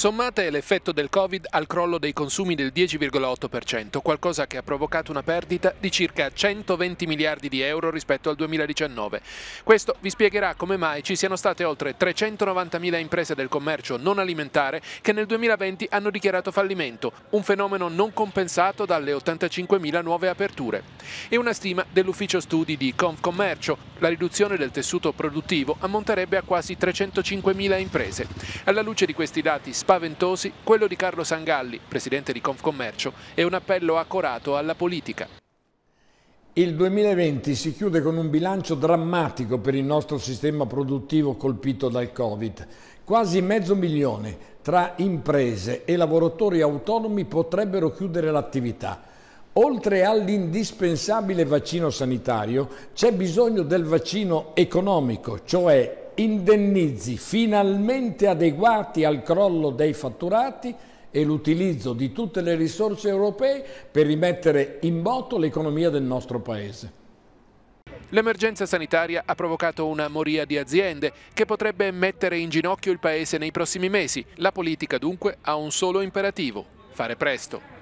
Sommate l'effetto del Covid al crollo dei consumi del 10,8%, qualcosa che ha provocato una perdita di circa 120 miliardi di euro rispetto al 2019. Questo vi spiegherà come mai ci siano state oltre 390.000 imprese del commercio non alimentare che nel 2020 hanno dichiarato fallimento, un fenomeno non compensato dalle 85.000 nuove aperture. E una stima dell'ufficio studi di Confcommercio la riduzione del tessuto produttivo ammonterebbe a quasi 305.000 imprese. Alla luce di questi dati spaventosi, quello di Carlo Sangalli, presidente di Confcommercio, è un appello accorato alla politica. Il 2020 si chiude con un bilancio drammatico per il nostro sistema produttivo colpito dal Covid. Quasi mezzo milione tra imprese e lavoratori autonomi potrebbero chiudere l'attività. Oltre all'indispensabile vaccino sanitario, c'è bisogno del vaccino economico, cioè indennizi finalmente adeguati al crollo dei fatturati e l'utilizzo di tutte le risorse europee per rimettere in moto l'economia del nostro Paese. L'emergenza sanitaria ha provocato una moria di aziende che potrebbe mettere in ginocchio il Paese nei prossimi mesi. La politica dunque ha un solo imperativo, fare presto.